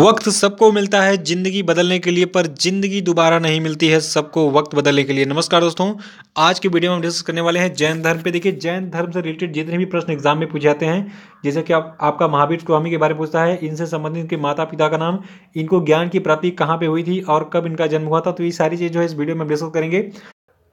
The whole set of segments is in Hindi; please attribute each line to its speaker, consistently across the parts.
Speaker 1: वक्त सबको मिलता है ज़िंदगी बदलने के लिए पर ज़िंदगी दोबारा नहीं मिलती है सबको वक्त बदलने के लिए नमस्कार दोस्तों आज के वीडियो में हम डिस्कस करने वाले हैं जैन धर्म पे देखिए जैन धर्म से रिलेटेड जितने भी प्रश्न एग्जाम में पूछे जाते हैं जैसे कि आप, आपका महावीर स्वामी के बारे में पूछता है इनसे संबंधित इनके माता पिता का नाम इनको ज्ञान की प्राप्ति कहाँ पर हुई थी और कब इनका जन्म हुआ था तो ये सारी चीज़ जो है इस वीडियो में डिस्कस करेंगे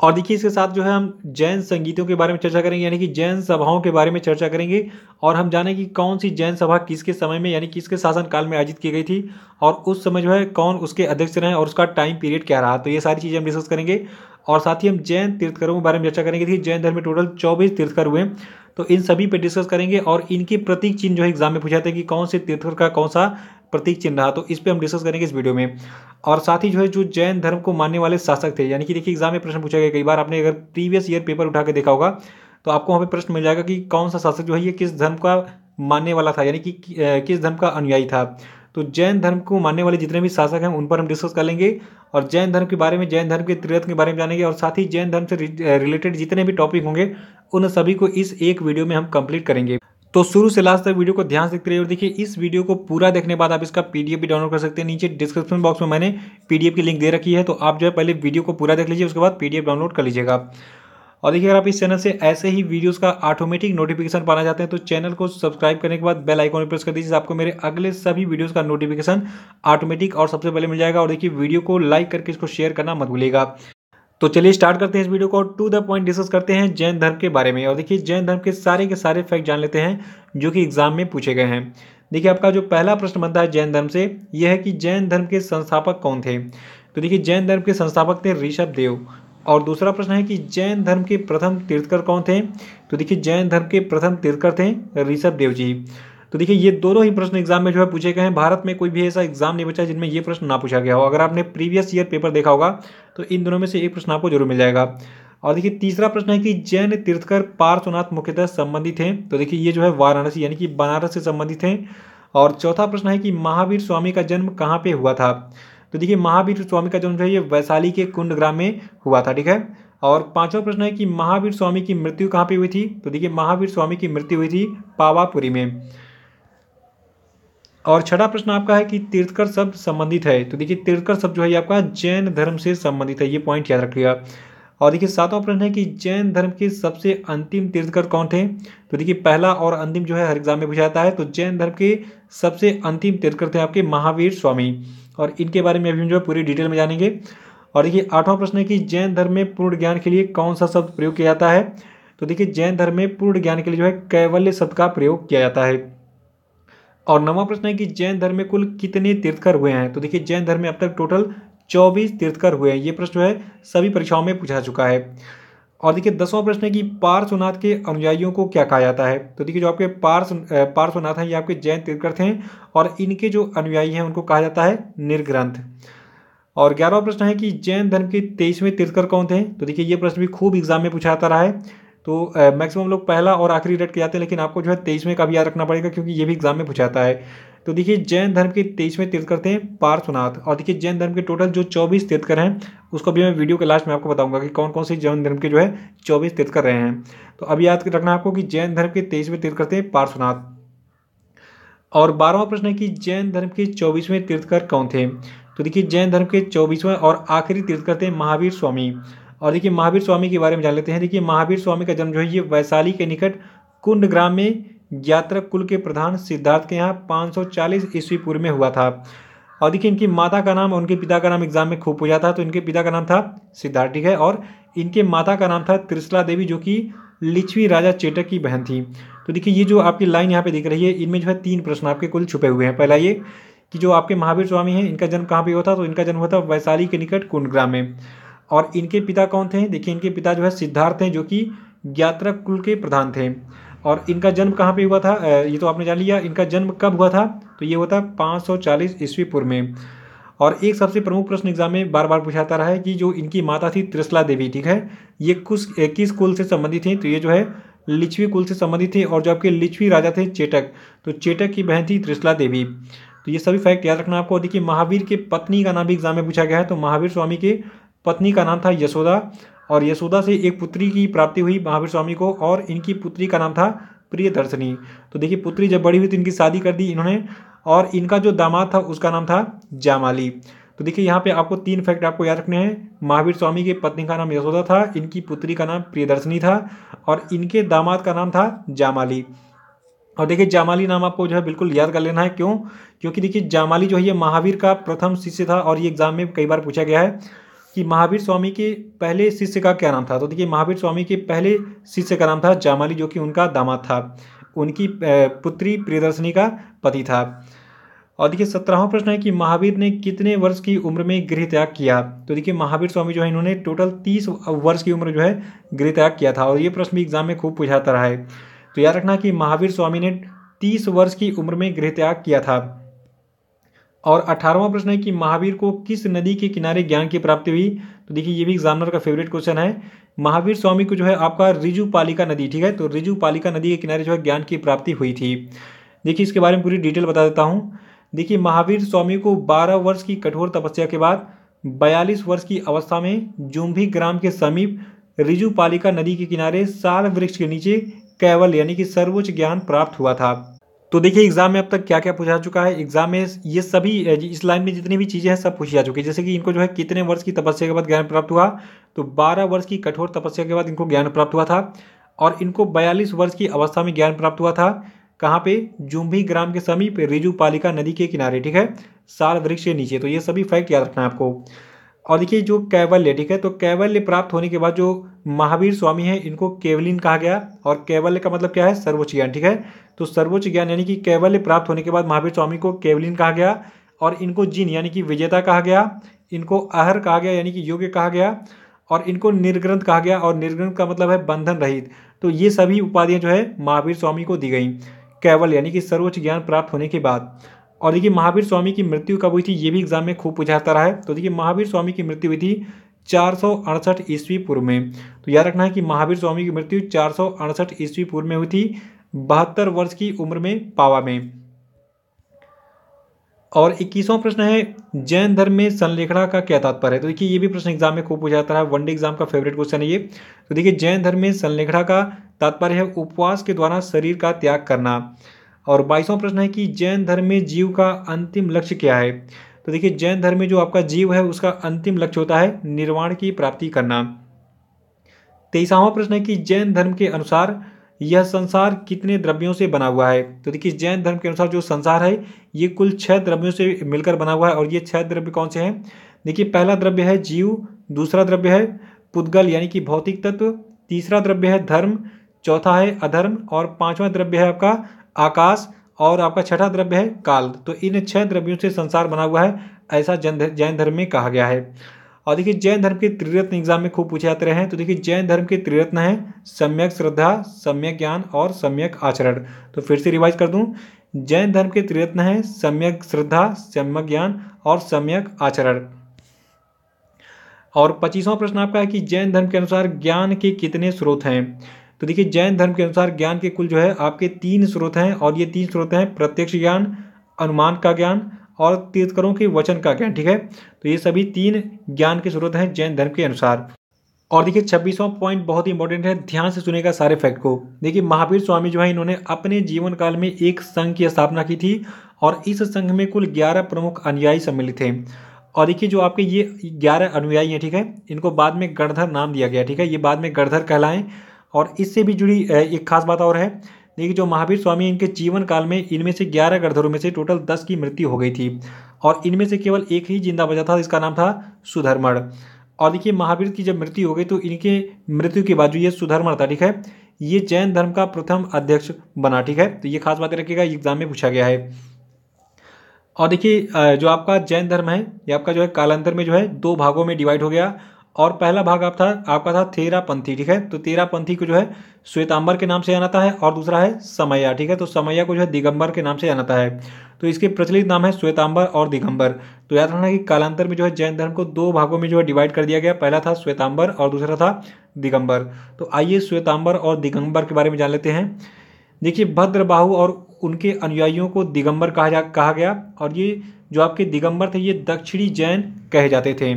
Speaker 1: और देखिए इसके साथ जो है हम जैन संगीतों के बारे में चर्चा करेंगे यानी कि जैन सभाओं के बारे में चर्चा करेंगे और हम जाने कि कौन सी जैन सभा किसके समय में यानी किसके शासनकाल में आयोजित की गई थी और उस समय जो है कौन उसके अध्यक्ष रहे और उसका टाइम पीरियड क्या रहा तो ये सारी चीज़ें हम डिस्कस करेंगे और साथ ही हम जैन तीर्थकरों के बारे में चर्चा करेंगे देखिए जैन धर्म में टोटल चौबीस तीर्थकर हुए तो इन सभी पर डिस्कस करेंगे और इनके प्रतीक चिन्ह जो है एग्जाम में पूछा था कि कौन से तीर्थकर का कौन सा प्रतीक चिन्ह रहा तो इस पर हम डिस्कस करेंगे इस वीडियो में और साथ ही जो है जो जैन धर्म को मानने वाले शासक थे यानी कि देखिए एग्जाम में प्रश्न पूछा गया कई बार आपने अगर प्रीवियस ईयर पेपर उठा के देखा होगा तो आपको वहाँ पर प्रश्न मिल जाएगा कि कौन सा शासक जो है ये किस धर्म का मानने वाला था यानी कि किस धर्म का अनुयायी था तो जैन धर्म को मानने वाले जितने भी शासक हैं उन पर हम डिस्कस कर लेंगे और जैन धर्म के बारे में जैन धर्म के तीर्थ के बारे में जानेंगे और साथ ही जैन धर्म से रिलेटेड जितने भी टॉपिक होंगे उन सभी को इस एक वीडियो में हम कंप्लीट करेंगे तो शुरू से लास्ट तक वीडियो को ध्यान से देखते रहिए और देखिए इस वीडियो को पूरा देखने बाद आप इसका पीडीएफ भी डाउनलोड कर सकते हैं नीचे डिस्क्रिप्शन बॉक्स में मैंने पीडीएफ की लिंक दे रखी है तो आप जो है पहले वीडियो को पूरा देख लीजिए उसके बाद पीडीएफ डाउनलोड कर लीजिएगा और देखिए अगर आप इस चैनल से ऐसे ही वीडियोस का ऑटोमेटिक नोटिफिकेशन पाना चाहते हैं तो चैनल को सब्सक्राइब करने के बाद बेल आइकॉन प्रेस कर दीजिए आपको मेरे अगले सभी वीडियोस का नोटिफिकेशन ऑटोमेटिक और सबसे पहले मिल जाएगा और देखिए वीडियो को लाइक करके इसको शेयर करना मत भूलिएगा तो चलिए स्टार्ट करते हैं इस वीडियो को टू द पॉइंट डिस्कस करते हैं जैन धर्म के बारे में और देखिए जैन धर्म के सारे के सारे फैक्ट जान लेते हैं जो कि एग्जाम में पूछे गए हैं देखिए आपका जो पहला प्रश्न बनता है जैन धर्म से यह है कि जैन धर्म के संस्थापक कौन थे तो देखिए जैन धर्म के संस्थापक थे ऋषभ देव और दूसरा प्रश्न है कि जैन धर्म के प्रथम तीर्थकर कौन थे तो देखिए जैन धर्म के प्रथम तीर्थकर थे ऋषभ देव जी तो देखिए ये दोनों ही प्रश्न एग्जाम में जो है पूछे गए हैं भारत में कोई भी ऐसा एग्जाम नहीं बचा जिनमें ये प्रश्न ना पूछा गया हो अगर आपने प्रीवियस ईयर पेपर देखा होगा तो इन दोनों में से एक प्रश्न आपको जरूर मिल जाएगा और देखिए तीसरा प्रश्न है कि जैन तीर्थकर पार्श्वनाथ मुख्यतः संबंधित हैं तो देखिए ये जो है वाराणसी यानी कि बनारस से संबंधित हैं और चौथा प्रश्न है कि महावीर स्वामी का जन्म कहाँ पे हुआ था तो देखिए महावीर स्वामी का जन्म जो है ये वैशाली के कुंड ग्राम में हुआ था ठीक है और पांचवा प्रश्न है कि महावीर स्वामी की मृत्यु कहाँ पे हुई थी तो देखिए महावीर स्वामी की मृत्यु हुई थी पावापुरी में और छठा प्रश्न आपका है कि तीर्थकर शब्द संबंधित है तो देखिए तीर्थकर शब्द जो है आपका जैन धर्म से संबंधित है ये पॉइंट याद रखिएगा और देखिए सातवां प्रश्न है कि जैन धर्म के सबसे अंतिम तीर्थकर कौन थे तो देखिए पहला और अंतिम जो है हर एग्जाम में पूछा जाता है तो जैन धर्म के सबसे अंतिम तीर्थकर थे आपके महावीर स्वामी और इनके बारे में अभी हम जो है पूरी डिटेल में जानेंगे और देखिए आठवां प्रश्न है कि जैन धर्म में पूर्ण ज्ञान के लिए कौन सा शब्द प्रयोग किया जाता है तो देखिए जैन धर्म में पूर्ण ज्ञान के लिए जो है कैवल्य शब्द का प्रयोग किया जाता है और नवा प्रश्न है कि जैन धर्म में कुल कितने तीर्थकर हुए हैं तो देखिए जैन धर्म में अब तक टोटल चौबीस तीर्थकर हुए हैं ये प्रश्न है सभी परीक्षाओं में पूछा चुका है और देखिए दसवां प्रश्न है कि पार्श्वनाथ के अनुयायियों को क्या कहा जाता है तो देखिए जो आपके पार्श पार्श्वनाथ हैं ये आपके जैन तीर्थकर थे और इनके जो अनुयायी हैं उनको कहा जाता है निर्ग्रंथ और ग्यारहवा प्रश्न है कि जैन धर्म के तेईसवें तीर्थकर कौन थे तो देखिए ये प्रश्न भी खूब एग्जाम में पूछा जाता रहा है तो मैक्सिमम लोग पहला और आखिरी डेट के जाते हैं लेकिन आपको जो है तेईसवें का भी याद रखना पड़ेगा क्योंकि ये भी एग्जाम में पूछाता है तो देखिए जैन धर्म के तेईसवें तीर्थ करते हैं पार्श्वनाथ और देखिए जैन धर्म के टोटल जो चौबीस तीर्थकर हैं उसको भी मैं वीडियो के लास्ट में आपको बताऊंगा कि कौन कौन से जैन धर्म के जो है चौबीस तीर्थकर रहे हैं तो अब याद रखना आपको कि जैन धर्म के तेईसवें तीर्थ करते हैं पार्श्वनाथ और बारहवा प्रश्न है कि जैन धर्म के चौबीसवें तीर्थकर कौन थे तो देखिए जैन धर्म के चौबीसवें और आखिरी तीर्थकर थे महावीर स्वामी और देखिए महावीर स्वामी के बारे में जान लेते हैं देखिए महावीर स्वामी का जन्म जो है ये वैशाली के निकट कुंड ग्राम में यात्रा कुल के प्रधान सिद्धार्थ के यहाँ 540 ईस्वी पूर्व में हुआ था और देखिए इनकी माता का नाम और उनके पिता का नाम एग्जाम में खूब पूछा था तो इनके पिता का नाम था सिद्धार्थ ठीक है और इनके माता का नाम था त्रिशला देवी जो कि लिच्छवी राजा चेटक की बहन थी तो देखिए ये जो आपकी लाइन यहाँ पे दिख रही है इनमें जो है तीन प्रश्न आपके कुल छुपे हुए हैं पहला ये कि जो आपके महावीर स्वामी हैं इनका जन्म कहाँ पे हुआ था तो इनका जन्म हुआ था वैशाली के निकट ग्राम में और इनके पिता कौन थे देखिए इनके पिता जो है सिद्धार्थ हैं जो कि ज्ञात्रा कुल के प्रधान थे और इनका जन्म कहाँ पे हुआ था ये तो आपने जान लिया इनका जन्म कब हुआ था तो ये हुआ था 540 ईस्वी पूर्व में और एक सबसे प्रमुख प्रश्न एग्जाम में बार बार पूछाता रहा है कि जो इनकी माता थी त्रिसला देवी ठीक है ये कुछ किस कुल से संबंधित थी तो ये जो है लिच्छवी कुल से संबंधित थे और जो आपके लिच्छवी राजा थे चेटक तो चेटक की बहन थी त्रिसला देवी तो ये सभी फैक्ट याद रखना आपको देखिए महावीर के पत्नी का नाम भी एग्जाम में पूछा गया है तो महावीर स्वामी के पत्नी का नाम था यशोदा और यशोदा से एक पुत्री की प्राप्ति हुई महावीर स्वामी को और इनकी पुत्री का नाम था प्रियदर्शनी तो देखिए पुत्री जब बड़ी हुई तो इनकी शादी कर दी इन्होंने और इनका जो दामाद था उसका नाम था जामाली तो देखिए यहाँ पे आपको तीन फैक्ट आपको याद रखने हैं महावीर स्वामी के पत्नी का नाम यशोदा था इनकी पुत्री का नाम प्रियदर्शनी था और इनके दामाद का नाम था जामाली और देखिए जामाली नाम आपको जो है बिल्कुल याद कर लेना है क्यों क्योंकि देखिए जामाली जो है ये महावीर का प्रथम शिष्य था और ये एग्जाम में कई बार पूछा गया है कि महावीर स्वामी के पहले शिष्य का क्या नाम था तो देखिए महावीर स्वामी के पहले शिष्य का नाम था जामाली जो कि उनका दामाद था उनकी पुत्री प्रियदर्शनी का पति था और देखिए सत्रहवा प्रश्न है कि महावीर ने कितने वर्ष की उम्र में गृह त्याग किया तो देखिए महावीर स्वामी जो है इन्होंने टोटल तीस वर्ष की उम्र जो है गृह त्याग किया था और ये प्रश्न भी एग्जाम में खूब पूछा जाता रहा है तो याद रखना कि महावीर स्वामी ने तीस वर्ष की उम्र में गृह त्याग किया था और अठारहवा प्रश्न है कि महावीर को किस नदी के किनारे ज्ञान की प्राप्ति हुई तो देखिए ये भी एग्जामिनर का फेवरेट क्वेश्चन है महावीर स्वामी को जो है आपका रिजु पालिका नदी ठीक है तो रिजु पालिका नदी के किनारे जो है ज्ञान की प्राप्ति हुई थी देखिए इसके बारे में पूरी डिटेल बता देता हूँ देखिए महावीर स्वामी को बारह वर्ष की कठोर तपस्या के बाद बयालीस वर्ष की अवस्था में जुम्भी ग्राम के समीप रिजु पालिका नदी के किनारे साल वृक्ष के नीचे कैवल यानी कि सर्वोच्च ज्ञान प्राप्त हुआ था तो देखिए एग्जाम में अब तक क्या क्या पूछा चुका है एग्जाम में ये सभी इस लाइन में जितनी भी चीज़ें हैं सब पूछी जा चुकी है जैसे कि इनको जो है कितने वर्ष की तपस्या के बाद ज्ञान प्राप्त हुआ तो 12 वर्ष की कठोर तपस्या के बाद इनको ज्ञान प्राप्त हुआ था और इनको 42 वर्ष की अवस्था में ज्ञान प्राप्त हुआ था कहाँ पे जुम्भी ग्राम के समीप रिजू पालिका नदी के किनारे ठीक है साल वृक्ष के नीचे तो ये सभी फैक्ट याद रखना है आपको और देखिए जो कैवल्य ठीक है तो कैवल्य प्राप्त होने के बाद जो महावीर स्वामी है इनको केवलिन कहा गया और कैवल्य का मतलब क्या है सर्वोच्च ज्ञान ठीक है तो सर्वोच्च ज्ञान यानी कि कैवल्य प्राप्त होने के बाद महावीर स्वामी को केवलिन कहा गया और इनको जिन यानी कि विजेता कहा गया इनको अहर कहा गया यानी कि योग्य कहा गया और इनको निर्ग्रंथ कहा गया और निर्ग्रंथ का मतलब है बंधन रहित तो ये सभी उपाधियाँ जो है महावीर स्वामी को दी गई कैवल यानी कि सर्वोच्च ज्ञान प्राप्त होने के बाद और देखिए महावीर स्वामी की मृत्यु कब हुई थी ये भी एग्जाम में खूब पूछाता रहा है तो देखिए महावीर स्वामी की मृत्यु हुई थी चार सौ अड़सठ ईस्वी पूर्व में तो याद रखना है कि महावीर स्वामी की मृत्यु चार सौ अड़सठ ईस्वी पूर्व में हुई थी बहत्तर वर्ष की उम्र में पावा में और इक्कीसवां प्रश्न है जैन धर्म में संलेखना का क्या तात्पर्य है तो देखिए ये भी प्रश्न एग्जाम में खूब पूछा जाता है वनडे एग्जाम का फेवरेट क्वेश्चन है ये तो देखिए जैन धर्म में संलेखना का तात्पर्य है उपवास के द्वारा शरीर का त्याग करना और बाईसवां प्रश्न है कि जैन धर्म में जीव का अंतिम लक्ष्य क्या है तो देखिए जैन धर्म में जो आपका जीव है उसका अंतिम लक्ष्य होता है निर्वाण की प्राप्ति करना तेईसवां प्रश्न है कि जैन धर्म के अनुसार यह संसार कितने द्रव्यों से बना हुआ है तो देखिए जैन धर्म के अनुसार जो संसार है ये कुल छह द्रव्यों से मिलकर बना हुआ है और ये छह द्रव्य कौन से हैं देखिए पहला द्रव्य है जीव दूसरा द्रव्य है पुद्गल यानी कि भौतिक तत्व तीसरा द्रव्य है धर्म चौथा है अधर्म और पांचवा द्रव्य है आपका आकाश और आपका छठा द्रव्य है काल तो इन छह द्रव्यों से संसार बना हुआ है ऐसा जैन जैन धर्म में कहा गया है और देखिए जैन धर्म के त्रिरत्न एग्जाम में खूब पूछे जाते रहे हैं तो देखिए जैन धर्म के त्रिरत्न हैं सम्यक श्रद्धा सम्यक ज्ञान और सम्यक आचरण तो फिर से रिवाइज कर दूं जैन धर्म के त्रिरत्न हैं सम्यक श्रद्धा सम्यक ज्ञान और सम्यक आचरण और पच्चीसवां प्रश्न आपका है कि जैन धर्म के अनुसार ज्ञान के कितने स्रोत हैं तो देखिए जैन धर्म के अनुसार ज्ञान के कुल जो है आपके तीन स्रोत हैं और ये तीन स्रोत हैं प्रत्यक्ष ज्ञान अनुमान का ज्ञान और तीर्थकरों के वचन का ज्ञान ठीक है तो ये सभी तीन ज्ञान के स्रोत हैं जैन धर्म के अनुसार और देखिए छब्बीसवां पॉइंट बहुत ही इंपॉर्टेंट है ध्यान से सुनेगा सारे फैक्ट को देखिए महावीर स्वामी जो है इन्होंने अपने जीवन काल में एक संघ की स्थापना की थी और इस संघ में कुल ग्यारह प्रमुख अनुयायी सम्मिलित थे और देखिए जो आपके ये ग्यारह अनुयायी हैं ठीक है इनको बाद में गणधर नाम दिया गया ठीक है ये बाद में गणधर कहलाएं और इससे भी जुड़ी एक खास बात और है देखिए जो महावीर स्वामी इनके जीवन काल में इनमें से ग्यारह गढ़धरों में से टोटल दस की मृत्यु हो गई थी और इनमें से केवल एक ही जिंदा बचा था जिसका नाम था सुधर्मण और देखिए महावीर की जब मृत्यु हो गई तो इनके मृत्यु के बाद जो ये सुधर्मण था ठीक है ये जैन धर्म का प्रथम अध्यक्ष बना ठीक है तो ये खास बातें रखिएगा एग्जाम में पूछा गया है और देखिए जो आपका जैन धर्म है ये आपका जो है कालांतर में जो है दो भागों में डिवाइड हो गया और पहला भाग आप था आपका था तेरापंथी ठीक है तो तेरापंथी को जो है श्वेतांबर के नाम से जानाता है और दूसरा है समैया ठीक है तो समैया को जो है दिगंबर के नाम से जानाता है तो इसके प्रचलित नाम है श्वेतांबर और दिगंबर तो याद रखना कि कालांतर में जो है जैन धर्म को दो भागों में जो है डिवाइड कर दिया गया पहला था श्वेतांबर और दूसरा था दिगंबर तो आइए श्वेतांबर और दिगंबर के बारे में जान लेते हैं देखिए भद्रबाहु और उनके अनुयायियों को दिगंबर कहा जा कहा गया और ये जो आपके दिगंबर थे ये दक्षिणी जैन कहे जाते थे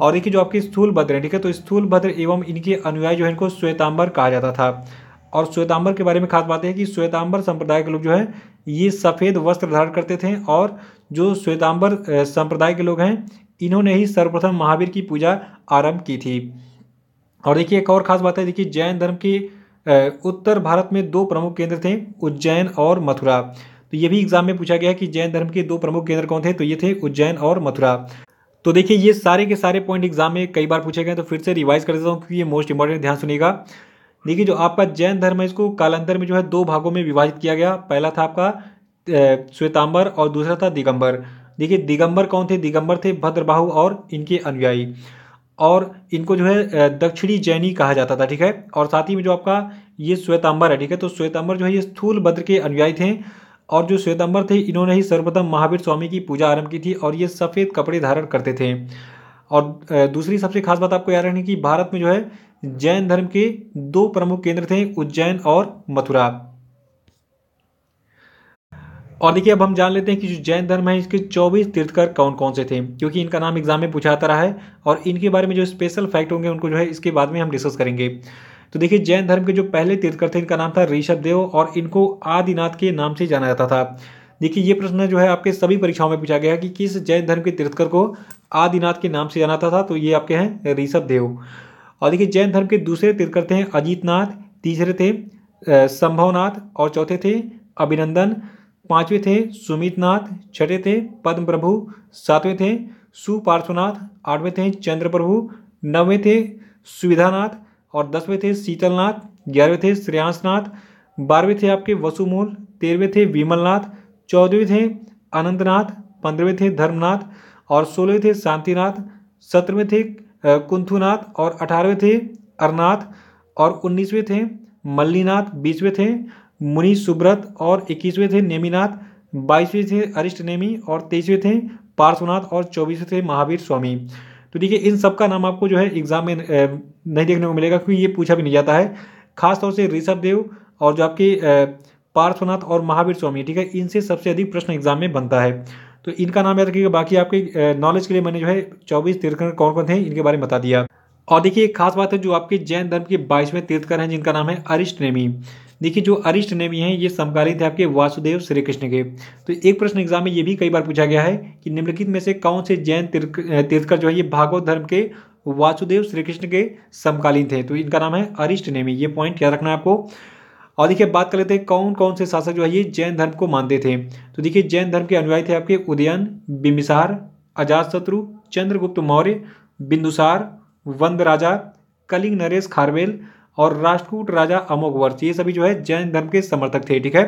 Speaker 1: और देखिए जो आपके स्थूल भद्र है ठीक है तो स्थूल भद्र एवं इनके अनुयायी जो है इनको श्वेतांबर कहा जाता था और श्वेतांबर के बारे में खास बात है कि श्वेतांबर संप्रदाय के लोग जो है ये सफ़ेद वस्त्र धारण करते थे और जो श्वेतांबर संप्रदाय के लोग हैं इन्होंने ही सर्वप्रथम महावीर की पूजा आरंभ की थी और देखिए एक और खास बात है देखिए जैन धर्म के उत्तर भारत में दो प्रमुख केंद्र थे उज्जैन और मथुरा तो ये भी एग्जाम में पूछा गया कि जैन धर्म के दो प्रमुख केंद्र कौन थे तो ये थे उज्जैन और मथुरा तो देखिए ये सारे के सारे पॉइंट एग्जाम में कई बार पूछे गए तो फिर से रिवाइज कर देता हूँ क्योंकि ये मोस्ट इंपॉर्टेंट ध्यान सुनेगा देखिए जो आपका जैन धर्म है इसको कालांतर में जो है दो भागों में विभाजित किया गया पहला था आपका श्वेतांबर और दूसरा था दिगंबर देखिए दिगंबर कौन थे दिगंबर थे भद्रबाहु और इनके अनुयायी और इनको जो है दक्षिणी जैनी कहा जाता था ठीक है और साथ ही में जो आपका ये श्वेतांबर है ठीक है तो श्वेतांबर जो है ये स्थूल भद्र के अनुयायी थे और जो श्वेतंबर थे इन्होंने ही सर्वप्रथम महावीर स्वामी की पूजा आरंभ की थी और ये सफ़ेद कपड़े धारण करते थे और दूसरी सबसे खास बात आपको याद रखनी कि भारत में जो है जैन धर्म के दो प्रमुख केंद्र थे उज्जैन और मथुरा और देखिए अब हम जान लेते हैं कि जो जैन धर्म है इसके 24 तीर्थकर कौन कौन से थे क्योंकि इनका नाम एग्जाम में पूछा आता रहा है और इनके बारे में जो स्पेशल फैक्ट होंगे उनको जो है इसके बाद में हम डिस्कस करेंगे तो देखिए जैन धर्म के जो पहले तीर्थकर थे इनका नाम था ऋषभ देव और इनको आदिनाथ के नाम से जाना जाता था देखिए ये प्रश्न जो है आपके सभी परीक्षाओं में पूछा गया कि किस जैन धर्म के तीर्थकर को आदिनाथ के नाम से जाना था तो ये आपके हैं ऋषभ देव और देखिए जैन धर्म के दूसरे तीर्थकर थे अजीतनाथ तीसरे थे संभवनाथ और चौथे थे अभिनंदन पांचवे थे सुमितनाथ छठे थे पद्म प्रभु सातवें थे सुपार्श्वनाथ आठवें थे चंद्र प्रभु नौवें थे सुविधानाथ और दसवें थे शीतलनाथ ग्यारहवें थे श्रेयांशनाथ बारहवें थे आपके वसुमूल तेरहवें थे विमलनाथ चौदहवें थे अनंतनाथ पंद्रहवें थे धर्मनाथ और सोलहवें थे शांतिनाथ सत्रहवें थे कुंथुनाथ और अठारहवें थे अरनाथ और उन्नीसवें थे मल्लीनाथ बीसवें थे मुनि सुब्रत और इक्कीसवें थे नेमीनाथ बाईसवें थे अरिष्ट नेमी और तेईसवें थे पार्श्वनाथ और चौबीसवें थे महावीर स्वामी तो देखिए इन सब का नाम आपको जो है एग्जाम में नहीं देखने को मिलेगा क्योंकि ये पूछा भी नहीं जाता है खासतौर से ऋषभ देव और जो आपके पार्श्वनाथ और महावीर स्वामी ठीक है इनसे सबसे अधिक प्रश्न एग्जाम में बनता है तो इनका नाम याद रखिएगा बाकी आपके नॉलेज के लिए मैंने जो है चौबीस तीर्थकर कौन कौन थे इनके बारे में बता दिया और देखिए एक खास बात है जो आपके जैन धर्म के बाईसवें तीर्थकर हैं जिनका नाम है अरिष्ट नेमी देखिए जो अरिष्ट नेमी हैं ये समकालीन थे आपके वासुदेव श्री कृष्ण के तो एक प्रश्न एग्जाम में ये भी कई बार पूछा गया है कि निम्नलिखित में से कौन से जैन तीर्थकर जो है ये भागवत धर्म के वासुदेव श्री कृष्ण के समकालीन थे तो इनका नाम है अरिष्ट नेमी ये पॉइंट याद रखना है आपको और देखिए बात कर लेते हैं कौन कौन से शासक जो है ये जैन धर्म को मानते थे तो देखिए जैन धर्म के अनुयायी थे आपके उदयन बिमिसार अजातशत्रु चंद्रगुप्त मौर्य बिंदुसार वंद राजा कलिंग नरेश खारवेल और राष्ट्रकूट राजा अमोघवर्ष ये सभी जो है जैन धर्म के समर्थक थे ठीक है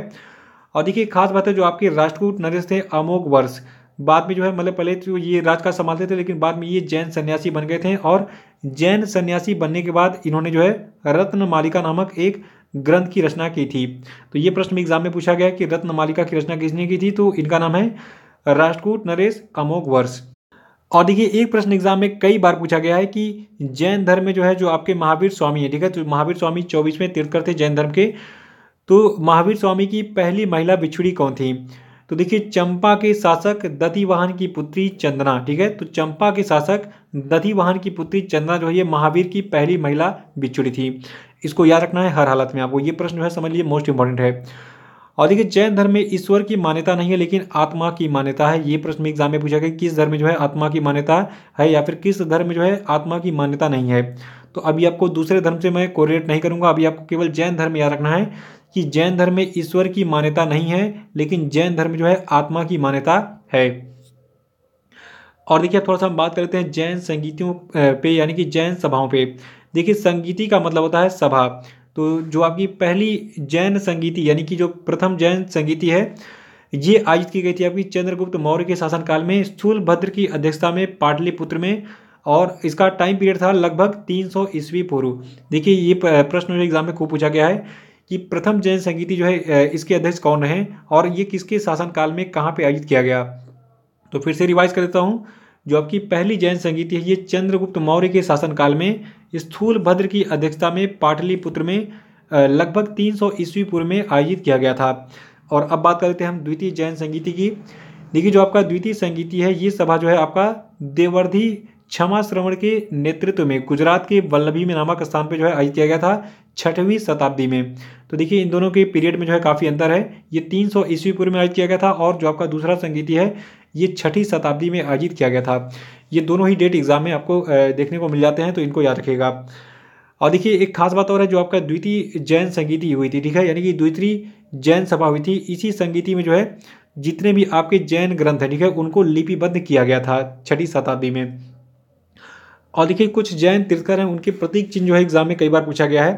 Speaker 1: और देखिए खास बात है जो आपके राष्ट्रकूट नरेश थे अमोघवर्ष बाद में जो है मतलब पहले तो ये राज का संभालते थे लेकिन बाद में ये जैन सन्यासी बन गए थे और जैन सन्यासी बनने के बाद इन्होंने जो है रत्न मालिका नामक एक ग्रंथ की रचना की थी तो ये प्रश्न एग्जाम में पूछा गया कि रत्न मालिका की रचना किसने की थी तो इनका नाम है राष्ट्रकूट नरेश वर्ष और देखिए एक प्रश्न एग्जाम में कई बार पूछा गया है कि जैन धर्म में जो है जो आपके महावीर स्वामी है ठीक है तो महावीर स्वामी चौबीसवें तीर्थकर थे जैन धर्म के तो महावीर स्वामी की पहली महिला बिछुड़ी कौन थी तो देखिए चंपा के शासक दतिवाहन की पुत्री चंदना ठीक है तो चंपा के शासक दतिवाहन की पुत्री चंदना जो है ये महावीर की पहली महिला बिछुड़ी थी इसको याद रखना है हर हालत में आपको ये प्रश्न जो है समझ लीजिए मोस्ट इंपॉर्टेंट है और देखिए जैन धर्म में ईश्वर की मान्यता नहीं है लेकिन आत्मा की मान्यता है ये प्रश्न एग्जाम में पूछा गया कि किस धर्म में जो है आत्मा की मान्यता है या फिर किस धर्म में जो है आत्मा की मान्यता नहीं है तो अभी आपको दूसरे धर्म से मैं कोरिलेट नहीं करूंगा अभी आपको केवल जैन धर्म याद रखना है कि जैन धर्म में ईश्वर की मान्यता नहीं है लेकिन जैन धर्म जो है आत्मा की मान्यता है और देखिए थोड़ा सा हम बात करते हैं जैन संगीतियों पे यानी कि जैन सभाओं पे देखिए संगीति का मतलब होता है सभा तो जो आपकी पहली जैन संगीति यानी कि जो प्रथम जैन संगीति है ये आयोजित की गई थी आपकी चंद्रगुप्त मौर्य के शासनकाल में स्थूलभद्र की अध्यक्षता में पाटलिपुत्र में और इसका टाइम पीरियड था लगभग 300 सौ ईस्वी पूर्व देखिए ये प्रश्न एग्जाम में खूब पूछा गया है कि प्रथम जैन संगीति जो है इसके अध्यक्ष कौन रहे और ये किसके शासनकाल में कहाँ पे आयोजित किया गया तो फिर से रिवाइज कर देता हूँ जो आपकी पहली जैन संगीति है ये चंद्रगुप्त मौर्य के शासनकाल में स्थूल भद्र की अध्यक्षता में पाटलिपुत्र में लगभग 300 सौ ईस्वी पूर्व में आयोजित किया गया था और अब बात करते हैं हम द्वितीय जैन संगीति की देखिए जो आपका द्वितीय संगीति है ये सभा जो है आपका देवर्धि क्षमा श्रवण के नेतृत्व में गुजरात के वल्लभी में नामक स्थान पर जो है आयोजित किया गया था छठवीं शताब्दी में तो देखिए इन दोनों के पीरियड में जो है काफ़ी अंतर है ये तीन सौ ईस्वी पूर्व में आयोजित किया गया था और जो आपका दूसरा संगीति है ये छठी शताब्दी में आयोजित किया गया था ये दोनों ही डेट एग्ज़ाम में आपको देखने को मिल जाते हैं तो इनको याद रखिएगा और देखिए एक खास बात और है जो आपका द्वितीय जैन संगीति हुई थी ठीक है यानी कि द्वितीय जैन सभा हुई थी इसी संगीति में जो है जितने भी आपके जैन ग्रंथ हैं ठीक है उनको लिपिबद्ध किया गया था छठी शताब्दी में और देखिए कुछ जैन तीर्थकर हैं उनके प्रतीक चिन्ह जो है एग्जाम में कई बार पूछा गया है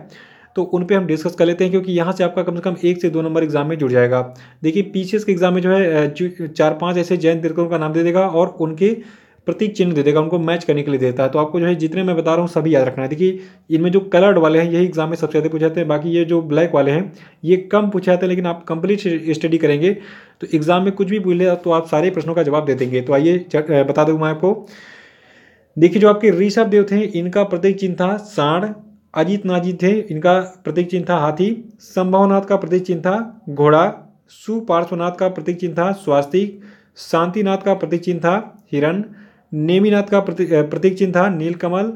Speaker 1: तो उन पर हम डिस्कस कर लेते हैं क्योंकि यहाँ से आपका कम से कम एक से दो नंबर एग्जाम में जुड़ जाएगा देखिए पीसीएस के एग्जाम में जो है चार पाँच ऐसे जैन तीर्थकरों का नाम दे देगा और उनके प्रतीक चिन्ह दे देगा उनको मैच करने के लिए देता है तो आपको जो है जितने मैं बता रहा हूँ सभी याद रखना है देखिए इनमें जो कलर्ड वाले हैं यही एग्जाम में सबसे ज़्यादा पूछे जाते हैं बाकी ये जो ब्लैक वाले हैं ये कम पूछे जाते हैं लेकिन आप कंप्लीट स्टडी करेंगे तो एग्जाम में कुछ भी पूछ ले तो आप सारे प्रश्नों का जवाब दे देंगे तो आइए बता दूँ मैं आपको देखिए जो आपके ऋषभ देव थे इनका प्रतीक चिन्ह था साढ़ अजीत नाजीत थे इनका प्रतीक चिन्ह था हाथी संभवनाथ का प्रतीक चिन्ह था घोड़ा सुपार्श्वनाथ का प्रतीक चिन्ह था स्वास्तिक शांतिनाथ का प्रतीक चिन्ह था हिरण नेमीनाथ का प्रतीक प्रतीक चिन्ह था नीलकमल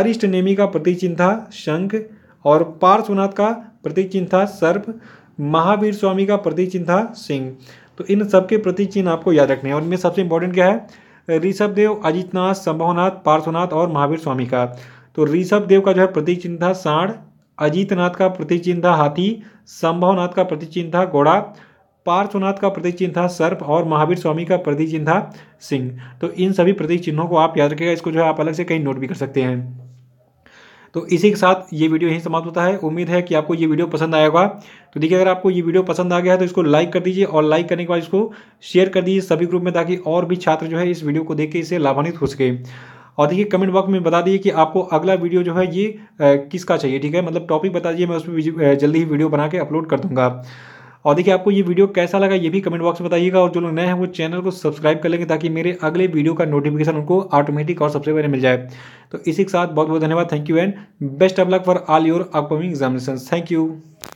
Speaker 1: अरिष्ट नेमी का प्रतीक चिन्ह था शंख और पार्श्वनाथ का प्रतीक चिन्ह था सर्प महावीर स्वामी का प्रतीक चिन्ह था सिंह तो इन सबके प्रतीक चिन्ह आपको याद रखने हैं और इनमें सबसे इंपॉर्टेंट क्या है ऋषभदेव अजितनाथ संभवनाथ पार्श्वनाथ और महावीर स्वामी का तो ऋषभदेव का जो है प्रतीक चिन्ह था साढ़ अजीतनाथ का प्रतीक चिन्ह था हाथी संभवनाथ का प्रतीक चिन्ह था घोड़ा पार्श्वनाथ का प्रतीक चिन्ह था सर्प और महावीर स्वामी का प्रतीक चिन्ह था सिंह तो इन सभी प्रतीक चिन्हों को आप याद रखिएगा इसको जो है आप अलग से कहीं नोट भी कर सकते हैं तो इसी के साथ ये वीडियो यहीं समाप्त होता है उम्मीद है कि आपको ये वीडियो पसंद आया होगा तो देखिए अगर आपको ये वीडियो पसंद आ गया है तो इसको लाइक कर दीजिए और लाइक करने के बाद इसको शेयर कर दीजिए सभी ग्रुप में ताकि और भी छात्र जो है इस वीडियो को देख के इसे लाभान्वित हो सके और देखिए कमेंट बॉक्स में बता दीजिए कि आपको अगला वीडियो जो है ये किसका चाहिए ठीक है मतलब टॉपिक बता दीजिए मैं उस पर जल्दी ही वीडियो बना के अपलोड कर दूंगा और देखिए आपको ये वीडियो कैसा लगा ये भी कमेंट बॉक्स में बताइएगा और जो लोग नए हैं वो चैनल को सब्सक्राइब कर लेंगे ताकि मेरे अगले वीडियो का नोटिफिकेशन उनको ऑटोमेटिक और सबसे पहले मिल जाए तो इसी के साथ बहुत बहुत धन्यवाद thank you and best of luck for all your upcoming examination thank you